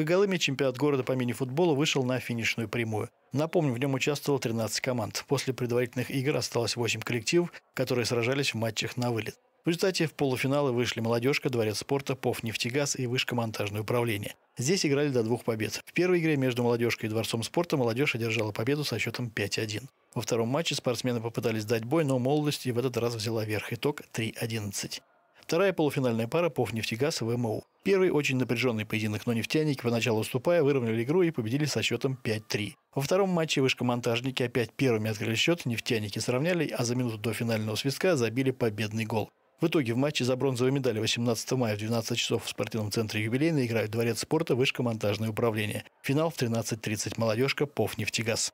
Когалыме чемпионат города по мини-футболу вышел на финишную прямую. Напомню, в нем участвовало 13 команд. После предварительных игр осталось 8 коллективов, которые сражались в матчах на вылет. В результате в полуфиналы вышли «Молодежка», «Дворец спорта», «Пов нефтегаз» и «Вышкомонтажное управление». Здесь играли до двух побед. В первой игре между «Молодежкой» и «Дворцом спорта» «Молодежь» одержала победу со счетом 5-1. Во втором матче спортсмены попытались дать бой, но молодость и в этот раз взяла верх. Итог 3-11. Вторая полуфинальная пара Пов-Нефтегаз в ВМУ. Первый очень напряженный поединок, но нефтяники, поначалу уступая, выровняли игру и победили со счетом 5-3. Во втором матче вышкомонтажники опять первыми открыли счет, нефтяники сравняли, а за минуту до финального свистка забили победный гол. В итоге в матче за бронзовые медали 18 мая в 12 часов в спортивном центре Юбилейный играют Дворец спорта, Вышка монтажное управление. Финал в 13.30. Молодежка, Пов, Нефтегаз.